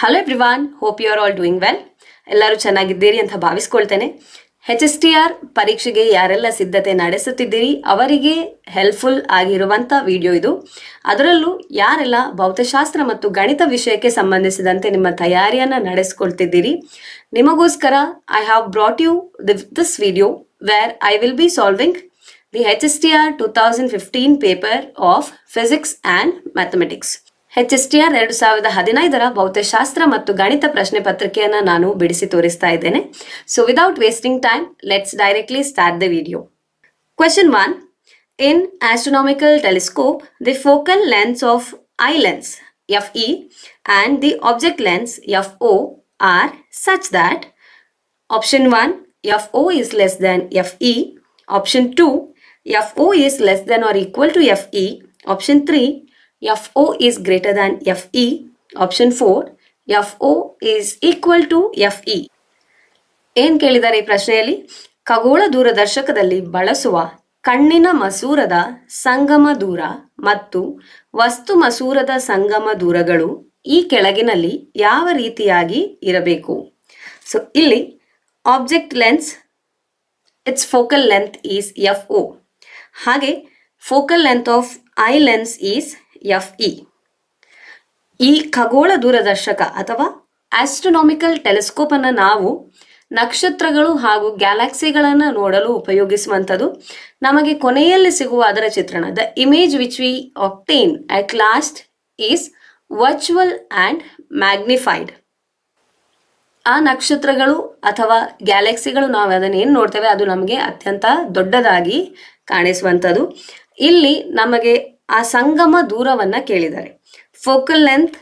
Hello everyone hope you are all doing well ಎಲ್ಲರೂ ಚೆನ್ನಾಗಿದ್ದೀರಿ ಅಂತ ಭಾವಿಸ್ಕೊಳ್ತೇನೆ ಹೆಚ್ ಎಸ್ ಟಿ ಆರ್ ಪರೀಕ್ಷೆಗೆ ಯಾರೆಲ್ಲ ಸಿದ್ಧತೆ ನಡೆಸುತ್ತಿದ್ದೀರಿ ಅವರಿಗೆ ಹೆಲ್ಪ್ಫುಲ್ ಆಗಿರುವಂಥ ವಿಡಿಯೋ ಇದು ಅದರಲ್ಲೂ ಯಾರೆಲ್ಲ ಭೌತಶಾಸ್ತ್ರ ಮತ್ತು ಗಣಿತ ವಿಷಯಕ್ಕೆ ಸಂಬಂಧಿಸಿದಂತೆ ನಿಮ್ಮ ತಯಾರಿಯನ್ನು ನಡೆಸ್ಕೊಳ್ತಿದ್ದೀರಿ ನಿಮಗೋಸ್ಕರ I have brought you this video where I will be solving the H S T R two thousand fifteen paper of physics and mathematics H S T R ಎರಡು ಸಾವಿರದ ಹದಿನೈದರ ಭೌತಶಾಸ್ತ್ರ ಮತ್ತು ಗಣಿತ ಪ್ರಶ್ನೆ ಪತ್ರಿಕೆಯನ್ನು ನಾನು ಬಿಡಿಸಿ ತೋರಿಸ್ತಾ ಇದ್ದೇನೆ so without wasting time let's directly start the video question one in astronomical telescope the focal lens of eye lens F E and the object lens F O are such that option one F O is less then F E option two F O is less then or equal to F E option three FO is greater than FE. Option 4. FO is equal to FE. ಏನು ಕೇಳಿದ್ದಾರೆ ಈ ಪ್ರಶ್ನೆಯಲ್ಲಿ ಖಗೋಳ ದೂರದರ್ಶಕದಲ್ಲಿ ಬಳಸುವ ಕಣ್ಣಿನ ಮಸೂರದ ಸಂಗಮ ದೂರ ಮತ್ತು ವಸ್ತು ಮಸೂರದ ಸಂಗಮ ದೂರಗಳು ಈ ಕೆಳಗಿನಲ್ಲಿ ಯಾವ ರೀತಿಯಾಗಿ ಇರಬೇಕು ಸೊ ಇಲ್ಲಿ object lens its focal length is F O ಹಾಗೆ focal length of eye lens is F E ಈ ಖಗೋಳ ದೂರದರ್ಶಕ ಅಥವಾ ಆಸ್ಟ್ರೋನಾಮಿಕಲ್ ಟೆಲಿಸ್ಕೋಪ್ ಅನ್ನು ನಾವು ನಕ್ಷತ್ರಗಳು ಹಾಗೂ ಗ್ಯಾಲಕ್ಸಿಗಳನ್ನು ನೋಡಲು ಉಪಯೋಗಿಸುವಂಥದ್ದು ನಮಗೆ ಕೊನೆಯಲ್ಲಿ ಸಿಗುವ ಅದರ ಚಿತ್ರಣ the image which we obtain at last is virtual and magnified ಆ ನಕ್ಷತ್ರಗಳು ಅಥವಾ ಗ್ಯಾಲಕ್ಸಿಗಳು ನಾವು ಅದನ್ನು ಏನು ನೋಡ್ತೇವೆ ಅದು ನಮಗೆ ಅತ್ಯಂತ ದೊಡ್ಡದಾಗಿ ಕಾಣಿಸುವಂಥದ್ದು ಇಲ್ಲಿ ನಮಗೆ ಆ ಸಂಗಮ ದೂರವನ್ನ ಕೇಳಿದ್ದಾರೆ focal length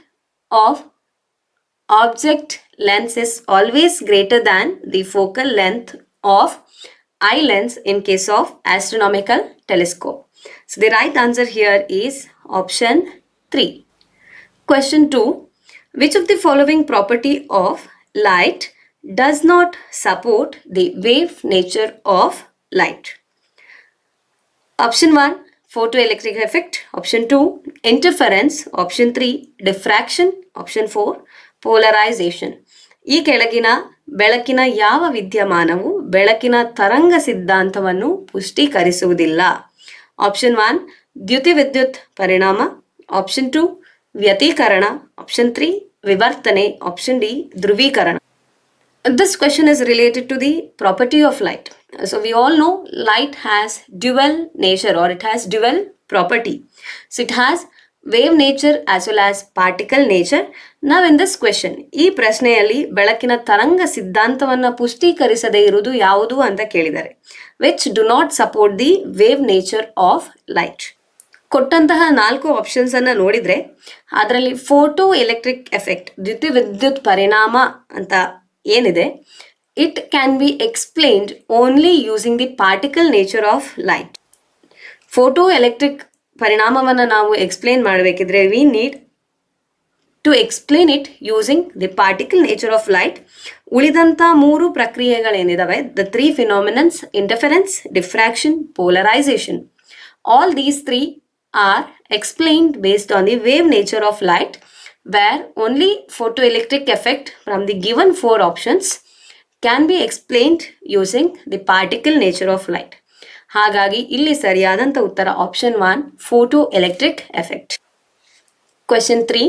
of object lens is always greater than the focal length of eye lens in case of astronomical telescope. So the right answer here is option 3. Question 2. Which of the following property of light does not support the wave nature of light? Option 1. photoelectric effect option 2 interference option 3 diffraction option 4 polarization ಈ ಕೆಳಗಿನ ಬೆಳಕಿನ ಯಾವ ವಿದ್ಯಮಾನವು ಬೆಳಕಿನ ತರಂಗ ಸಿದ್ಧಾಂತವನ್ನು ಪುಷ್ಟೀಕರಿಸುವುದಿಲ್ಲ option one ವಿದ್ಯುತ್ ಪರಿಣಾಮ option two ವ್ಯತೀಕರಣ ಆಪ್ಷನ್ ತ್ರೀ ವಿವರ್ತನೆ ಆಪ್ಷನ್ ಡಿ ಧ್ರುವೀಕರಣ this question is related to the property of light so we all know light has dual nature or it has dual property so it has wave nature as well as particle nature now in this question ee prashneyalli belakina taranga siddhantavanna pushtikarisade irudu yavudu anta kelidare which do not support the wave nature of light ಕೊಟ್ಟಂತಹ ನಾಲ್ಕು options ಅನ್ನ ನೋಡಿದ್ರೆ ಅದರಲ್ಲಿ photo electric effect ದ್ಯುತಿ ವಿದ್ಯುತ್ ಪರಿಣಾಮ ಅಂತ ಏನಿದೆ it can be explained only using the particle nature of light. Photoelectric parinamavana naavu explain maadbekidre we need to explain it using the particle nature of light. Ulidanta muru prakriyegal the three phenomena: interference, diffraction, polarization. All these three are explained based on the wave nature of light where only photoelectric effect from the given four options can be explained using the particle nature of light. ಹಾಗಾಗಿ ಇಲ್ಲಿ ಸರಿಯಾದಂಥ ಉತ್ತರ option one photo electric effect question three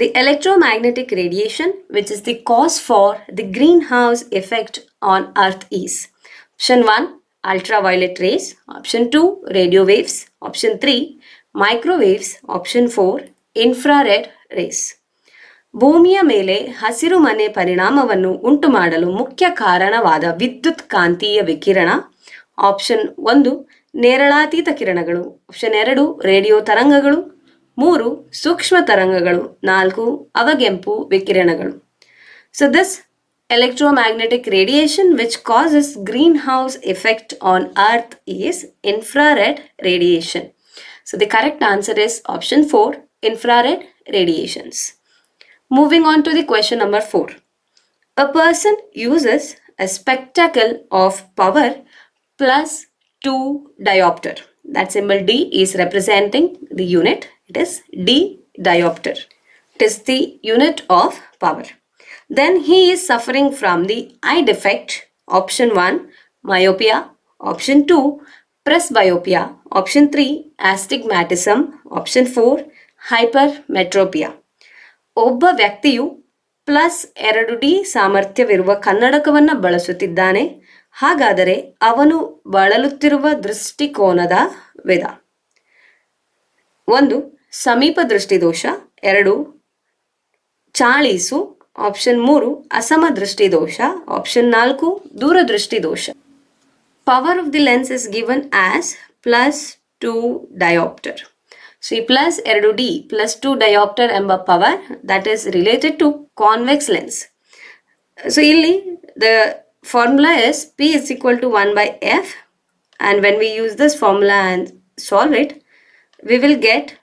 the electromagnetic radiation which is the cause for the green house effect on earth is option one ultraviolet rays, option 2 radio waves, option 3 microwaves, option 4 infrared rays. ಭೂಮಿಯ ಮೇಲೆ ಹಸಿರು ಮನೆ ಪರಿಣಾಮವನ್ನು ಉಂಟು ಮುಖ್ಯ ಕಾರಣವಾದ ವಿದ್ಯುತ್ ಕಾಂತೀಯ ವಿಕಿರಣ ಆಪ್ಷನ್ ಒಂದು ನೇರಳಾತೀತ ಕಿರಣಗಳು ಆಪ್ಷನ್ ಎರಡು ರೇಡಿಯೋ ತರಂಗಗಳು ಮೂರು ಸೂಕ್ಷ್ಮ ತರಂಗಗಳು ನಾಲ್ಕು ಅವಗೆಂಪು ವಿಕಿರಣಗಳು so this electromagnetic radiation which causes green house effect on earth is infrared radiation so the correct answer is option four infrared radiations Moving on to the question number 4. A person uses a spectacle of power plus 2 diopter. That symbol D is representing the unit. It is D diopter. It is the unit of power. Then he is suffering from the eye defect. Option 1 myopia. Option 2 presbyopia. Option 3 astigmatism. Option 4 hypermetropia. ಒಬ್ಬ ವ್ಯಕ್ತಿಯು plus ಎರಡು D ಸಾಮರ್ಥ್ಯವಿರುವ ಕನ್ನಡಕವನ್ನು ಬಳಸುತ್ತಿದ್ದಾನೆ ಹಾಗಾದರೆ ಅವನು ಬಳಲುತ್ತಿರುವ ದೃಷ್ಟಿಕೋನದ ವಿಧ ಒಂದು ಸಮೀಪ ದೃಷ್ಟಿದೋಷ ಎರಡು ಚಾಳೀಸು ಆಪ್ಷನ್ ಮೂರು ಅಸಮ ದೃಷ್ಟಿದೋಷ ಆಪ್ಷನ್ ನಾಲ್ಕು ದೂರದೃಷ್ಟಿದೋಷ power of the lens is given as plus two dioptre So, plus 2D plus 2 diopter emba power that is related to convex lens. So, illi the formula is P is equal to 1 by F and when we use this formula and solve it, we will get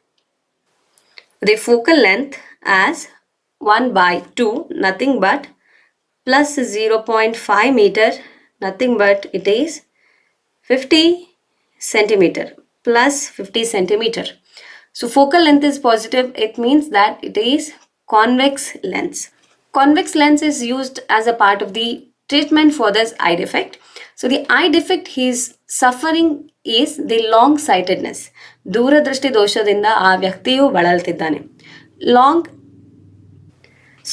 the focal length as 1 by 2 nothing but plus 0.5 meter nothing but it is 50 centimeter plus 50 centimeter. So focal length is positive. It means that it is convex lens. Convex lens is used as a part of the treatment for this eye defect. So the eye defect he is suffering is the long sightedness. ದೂರದೃಷ್ಟಿ ದೋಷದಿಂದ ಆ ವ್ಯಕ್ತಿಯು ಬಳಲ್ತಿದ್ದಾನೆ Long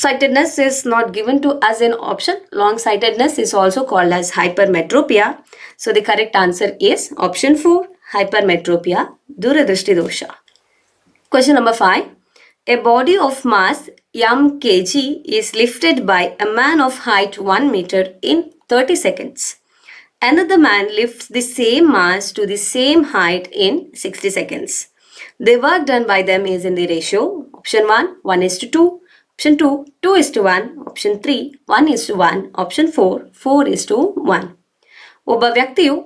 sightedness is not given to us an option. Long sightedness is also called as hypermetropia. So the correct answer is option 4 hypermetropia duradrishti dosha. Question number 5. A body of mass m kg is lifted by a man of height 1 meter in 30 seconds. Another man lifts the same mass to the same height in 60 seconds. The work done by them is in the ratio option 1 1 is to 2, option 2 2 is to 1, option 3 1 is to 1, option 4 4 is to 1. ಒಬ್ಬ ವ್ಯಕ್ತಿಯು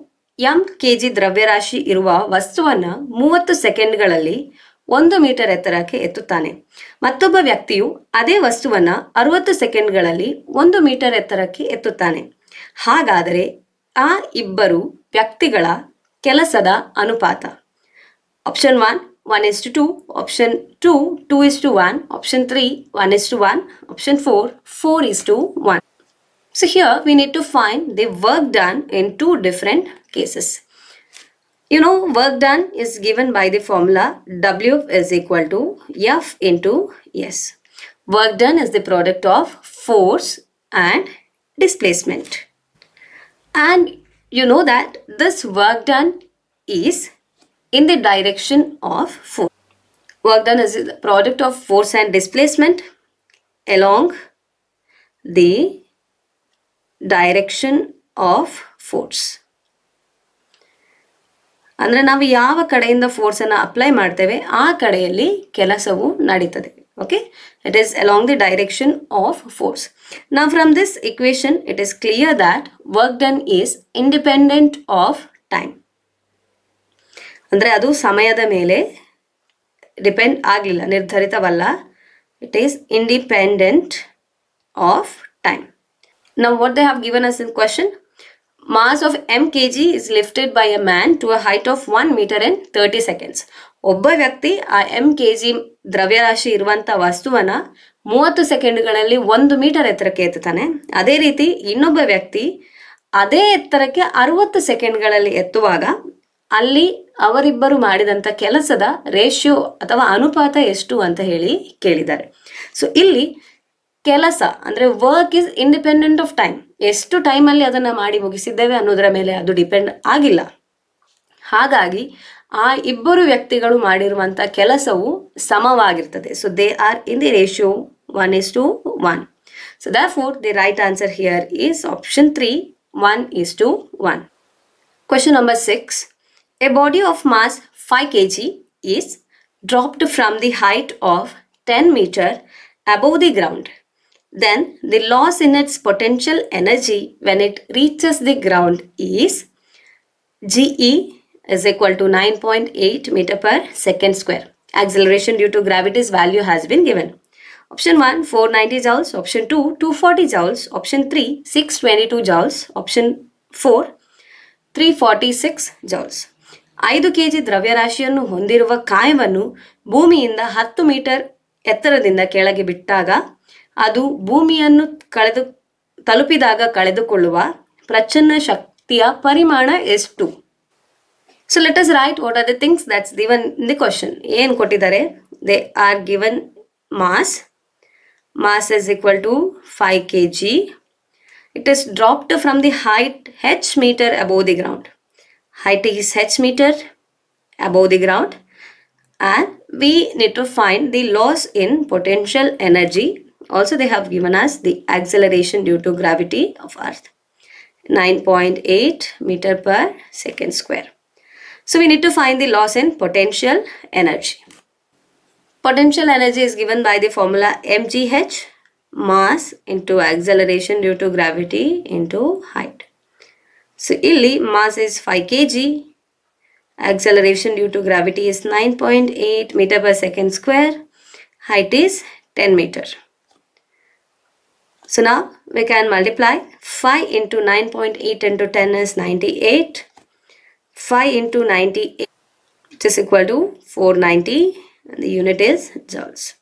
M k G ದ್ರವ್ಯರಾಶಿ ಇರುವ ವಸ್ತುವನ್ನು ಮೂವತ್ತು ಸೆಕೆಂಡ್ಗಳಲ್ಲಿ ಒಂದು metre ಎತ್ತರಕ್ಕೆ ಎತ್ತುತ್ತಾನೆ ಮತ್ತೊಬ್ಬ ವ್ಯಕ್ತಿಯು ಅದೇ ವಸ್ತುವನ್ನ ಅರವತ್ತು ಸೆಕೆಂಡ್ಗಳಲ್ಲಿ ಒಂದು ಮೀಟರ್ ಎತ್ತರಕ್ಕೆ ಎತ್ತುತ್ತಾನೆ ಹಾಗಾದರೆ ಆ ಇಬ್ಬರು ವ್ಯಕ್ತಿಗಳ ಕೆಲಸದ ಅನುಪಾತ option one one is to two option two two is to one option three one is to one option four four is to one so here we need to find the work done in two different cases You know, work done is given by the formula W is equal to F into S. Work done is the product of force and displacement. And you know that this work done is in the direction of force. Work done is the product of force and displacement along the direction of force. ಅಂದರೆ ನಾವು ಯಾವ ಕಡೆಯಿಂದ ಫೋರ್ಸನ್ನು apply ಮಾಡ್ತೇವೆ ಆ ಕಡೆಯಲ್ಲಿ ಕೆಲಸವು ನಡೀತದೆ okay it is along the direction of force ನಾವು from this equation it is clear that work done is independent of time ಅಂದರೆ ಅದು ಸಮಯದ ಮೇಲೆ ಡಿಪೆಂಡ್ ಆಗಲಿಲ್ಲ ನಿರ್ಧರಿತವಲ್ಲ it is independent of time ನಾವು what they have given us in question mass of m k g is lifted by a man to a height of one metre and thirty seconds ಒಬ್ಬ ವ್ಯಕ್ತಿ ಆ M k G ದ್ರವ್ಯರಾಶಿ ಇರುವಂಥ ವಸ್ತುವನ್ನ ಮೂವತ್ತು ಸೆಕೆಂಡ್ಗಳಲ್ಲಿ ಒಂದು metre ಎತ್ತರಕ್ಕೆ ಎತ್ತುತ್ತಾನೆ ಅದೇ ರೀತಿ ಇನ್ನೊಬ್ಬ ವ್ಯಕ್ತಿ ಅದೇ ಎತ್ತರಕ್ಕೆ ಅರುವತ್ತು ಸೆಕೆಂಡ್ಗಳಲ್ಲಿ ಎತ್ತುವಾಗ ಅಲ್ಲಿ ಅವರಿಬ್ಬರು ಮಾಡಿದಂಥ ಕೆಲಸದ ರೇಷಿಯೋ ಅಥವಾ ಅನುಪಾತ ಎಷ್ಟು ಅಂತ ಹೇಳಿ ಕೇಳಿದ್ದಾರೆ ಸೊ ಇಲ್ಲಿ ಕೆಲಸ ಅಂದರೆ work is independent of time ಎಷ್ಟು ಟೈಮಲ್ಲಿ ಅದನ್ನು ಮಾಡಿ ಮುಗಿಸಿದ್ದೇವೆ ಅನ್ನೋದರ ಮೇಲೆ ಅದು ಡಿಪೆಂಡ್ ಆಗಿಲ್ಲ ಹಾಗಾಗಿ ಆ ಇಬ್ಬರು ವ್ಯಕ್ತಿಗಳು ಮಾಡಿರುವಂಥ ಕೆಲಸವು ಸಮವಾಗಿರ್ತದೆ so they are in the ratio one is to one so therefore the right answer here is option three one is to one question number six a body of mass five k g is dropped from the height of ten metre above the ground then the loss in its potential energy when it reaches the ground is GE is equal to 9.8 meter per second square. Acceleration due to gravity's value has been given. Option 1 490 joules, option 2 240 joules, option 3 622 joules, option 4 346 joules. 5 kg dravya ದ್ರವ್ಯರಾಶಿಯನ್ನು ಹೊಂದಿರುವ ಕಾಯವನ್ನು ಭೂಮಿಯಿಂದ 10 metre ಎತ್ತರದಿಂದ ಕೆಳಗೆ ಬಿಟ್ಟಾಗ ಅದು ಭೂಮಿಯನ್ನು ಕಳೆದು ತಲುಪಿದಾಗ ಕಳೆದುಕೊಳ್ಳುವ ಪ್ರಚನ್ನ ಶಕ್ತಿಯ ಪರಿಮಾಣ ಎಷ್ಟು so let us write what are the things that's given the question ಏನು ಕೊಟ್ಟಿದ್ದಾರೆ they are given mass mass is equal to five k g it is dropped from the height h metre above the ground height is h metre above the ground and we need to find the loss in potential energy Also, they have given us the acceleration due to gravity of Earth. 9.8 meter per second square. So, we need to find the loss in potential energy. Potential energy is given by the formula mgh mass into acceleration due to gravity into height. So, illy mass is 5 kg, acceleration due to gravity is 9.8 meter per second square, height is 10 meter. So now we can multiply 5 into 9.8 into 10 is 98. 5 into 98 which is equal to 490 and the unit is joules.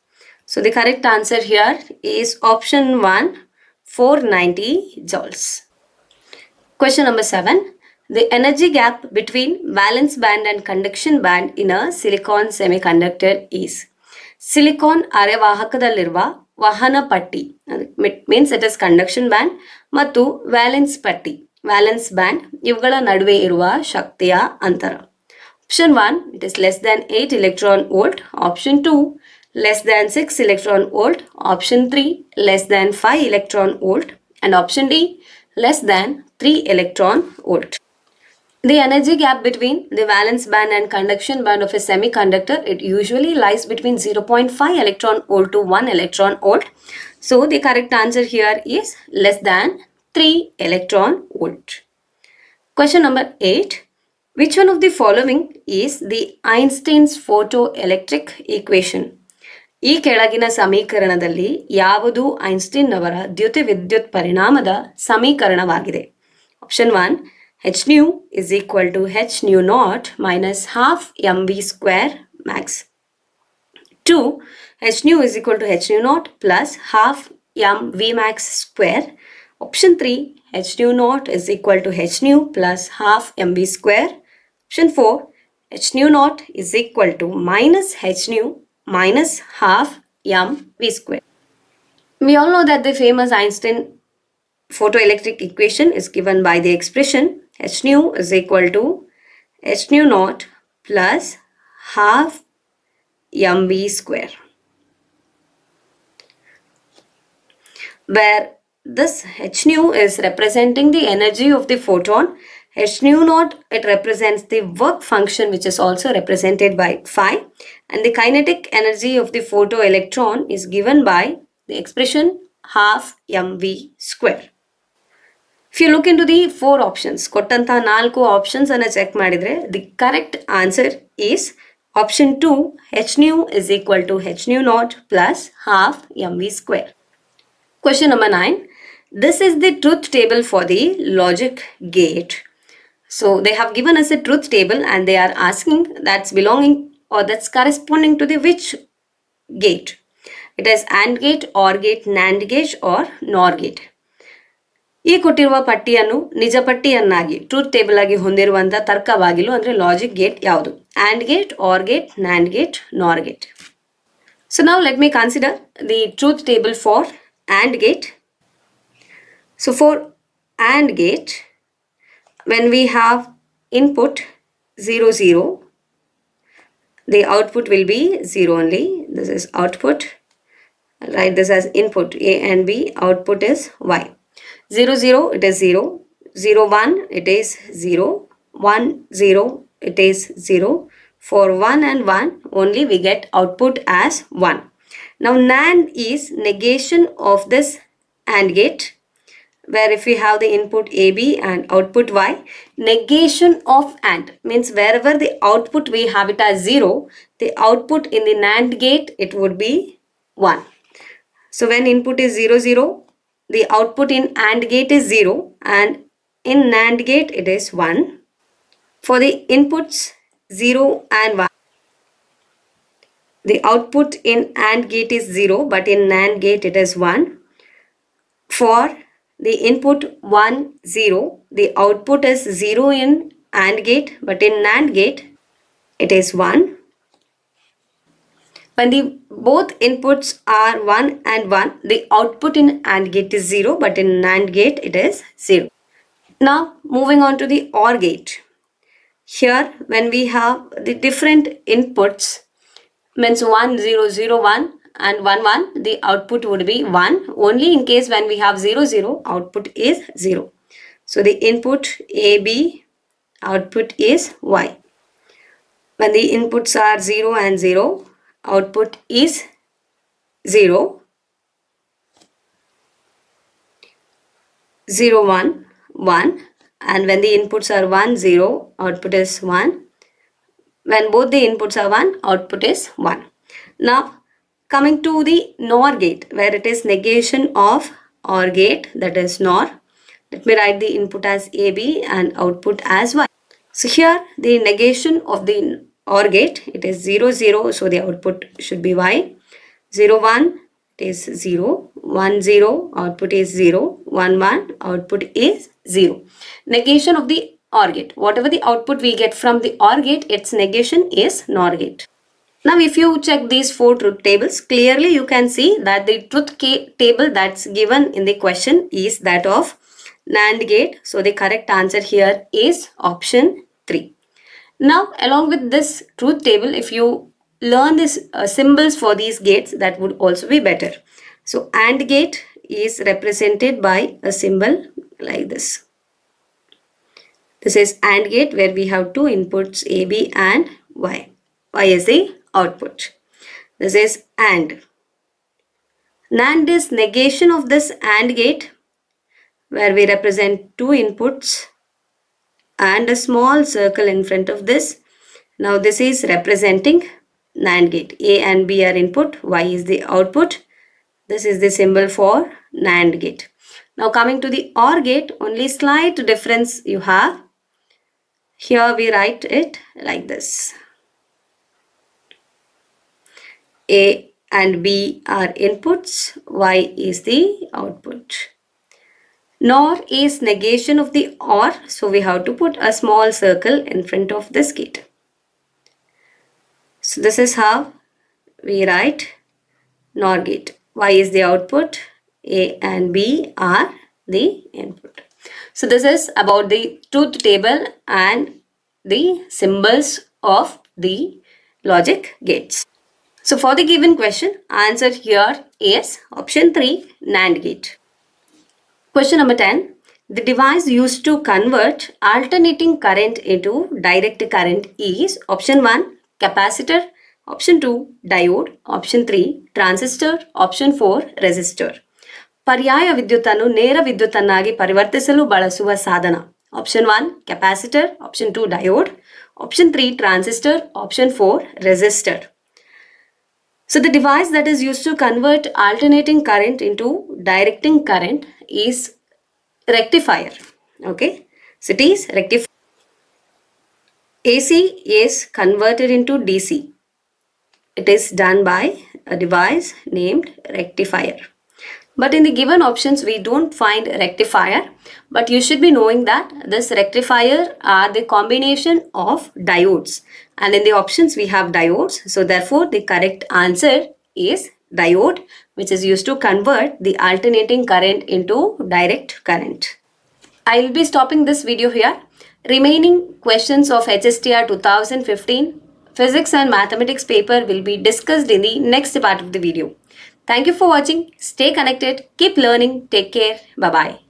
So the correct answer here is option 1 490 joules. Question number 7. The energy gap between valence band and conduction band in a silicon semiconductor is silicon ಅರೆವಾಹಕದಲ್ಲಿರುವ ವಾಹನ ಪಟ್ಟಿ means it is conduction band ಮತ್ತು valence ಪಟ್ಟಿ valence band ಇವುಗಳ ನಡುವೆ ಇರುವ ಶಕ್ತಿಯ ಅಂತರ option one it is less than eight electron volt option two less than six electron volt option three less than five electron volt and option D less than three electron volt The energy gap between the valence band and conduction band of a semiconductor, it usually lies between 0.5 electron volt to 1 electron volt. So the correct answer here is less than 3 electron volt. Question number 8. Which one of the following is the Einstein's photoelectric equation? ಈ ಕೆಳಗಿನ ಸಮೀಕರಣದಲ್ಲಿ ಯಾವುದು Einstein ಅವರ ದ್ಯುತಿ ವಿದ್ಯುತ್ ಪರಿಣಾಮದ ಸಮೀಕರಣವಾಗಿದೆ option one h nu is equal to h nu naught minus half mv square max. 2 h nu is equal to h nu naught plus half mv max square. Option 3 h nu naught is equal to h nu plus half mv square. Option 4 h nu naught is equal to minus h nu minus half mv square. We all know that the famous Einstein photoelectric equation is given by the expression h nu is equal to h nu naught plus half mv square. Where this h nu is representing the energy of the photon. h nu naught, it represents the work function which is also represented by phi. And the kinetic energy of the photoelectron is given by the expression half mv square. If you look into the four options, kottanta naalko options ana check my maadidre, the correct answer is option 2, h nu is equal to h nu naught plus half mv square. Question number 9, this is the truth table for the logic gate. So they have given us a truth table and they are asking that's belonging or that's corresponding to the which gate. It is AND gate, OR gate, NAND gate or NOR gate. ಈ ಕೊಟ್ಟಿರುವ ಪಟ್ಟಿಯನ್ನು ನಿಜ ಪಟ್ಟಿಯನ್ನಾಗಿ truth table ಆಗಿ ಹೊಂದಿರುವಂತಹ ತರ್ಕವಾಗಿಲು ಅಂದ್ರೆ logic gate ಯಾವುದು and gate or gate nand gate nor gate so ನಾವು let me consider the truth table for and gate so for and gate when we have input zero zero the output will be zero only this is output right this as input A and B output is Y 0, 0, it is 0. 0, 1, it is 0. 1, 0, it is 0. For 1 and 1, only we get output as 1. Now, NAND is negation of this AND gate where if we have the input AB and output Y, negation of AND means wherever the output we have it as 0, the output in the NAND gate it would be 1. So when input is 0, 0, the output in AND gate is 0 and in NAND gate it is 1. For the inputs 0 and 1, the output in AND gate is 0 but in NAND gate it is 1. For the input 1, 0, the output is 0 in AND gate but in NAND gate it is 1. When the both inputs are 1 and 1, the output in AND gate is 0, but in NAND gate it is 0. Now moving on to the OR gate. Here when we have the different inputs, means 1, 0, 0, 1 and 1, 1, the output would be 1. Only in case when we have 0, 0, output is 0. So the input AB, output is Y. When the inputs are 0 and 0, output is 0, 0, 1, 1 and when the inputs are 1, 0, output is 1. When both the inputs are 1, output is 1. Now coming to the NOR gate where it is negation of OR gate that is NOR. Let me write the input as AB and output as Y. So here the negation of the OR gate it is 0 0 so the output should be y 0 1 it is 0 1 0 output is 0 1 1 output is 0 negation of the OR gate whatever the output we get from the OR gate its negation is NOR gate now if you check these four truth tables clearly you can see that the truth table that's given in the question is that of NAND gate so the correct answer here is option 3 now, along with this truth table, if you learn these uh, symbols for these gates, that would also be better. So, AND gate is represented by a symbol like this. This is AND gate where we have two inputs AB and Y. Y is the output. This is AND. NAND is negation of this AND gate where we represent two inputs and a small circle in front of this. Now this is representing NAND gate. A and B are input, Y is the output. This is the symbol for NAND gate. Now coming to the OR gate, only slight difference you have. Here we write it like this. A and B are inputs, Y is the output nor is negation of the or so we have to put a small circle in front of this gate so this is how we write nor gate y is the output a and b are the input so this is about the truth table and the symbols of the logic gates so for the given question answer here is option 3 NAND gate Question number 10. The device used to convert alternating current into direct current is option 1 capacitor, option 2 diode, option 3 transistor, option 4 resistor. Paryaya vidyutanu nera vidyutanagi parivartisalu balasuva sadhana. Option 1 capacitor, option 2 diode, option 3 transistor, option 4 resistor. So the device that is used to convert alternating current into directing current is rectifier. Okay. So it is rectifier. AC is converted into DC. It is done by a device named rectifier. But in the given options, we don't find rectifier. But you should be knowing that this rectifier are the combination of diodes. And in the options, we have diodes. So therefore, the correct answer is diode which is used to convert the alternating current into direct current. I will be stopping this video here. Remaining questions of HSTR 2015 physics and mathematics paper will be discussed in the next part of the video. Thank you for watching. Stay connected. Keep learning. Take care. Bye-bye.